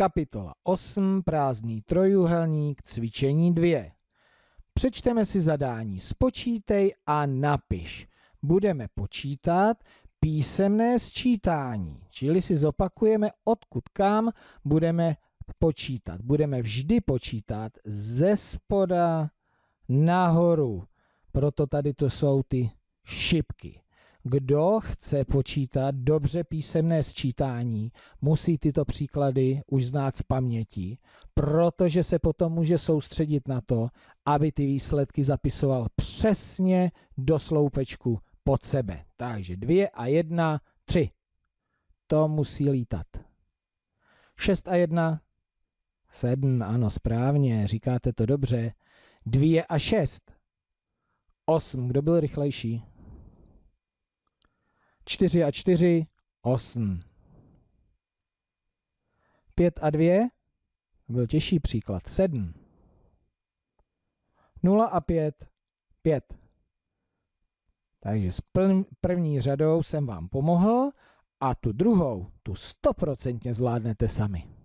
Kapitola 8. Prázdný trojuhelník. Cvičení 2. Přečteme si zadání Spočítej a napiš. Budeme počítat písemné sčítání, čili si zopakujeme, odkud kam budeme počítat. Budeme vždy počítat ze spoda nahoru. Proto tady to jsou ty šipky. Kdo chce počítat dobře písemné sčítání, musí tyto příklady už znát z paměti, protože se potom může soustředit na to, aby ty výsledky zapisoval přesně do sloupečku pod sebe. Takže dvě a jedna, tři. To musí lítat. Šest a jedna, sedm. ano, správně, říkáte to dobře. Dvě a šest, osm. kdo byl rychlejší? 4 a 4, 8. 5 a 2 byl těžší příklad, 7. 0 a 5, 5. Takže s první řadou jsem vám pomohl a tu druhou, tu stoprocentně zvládnete sami.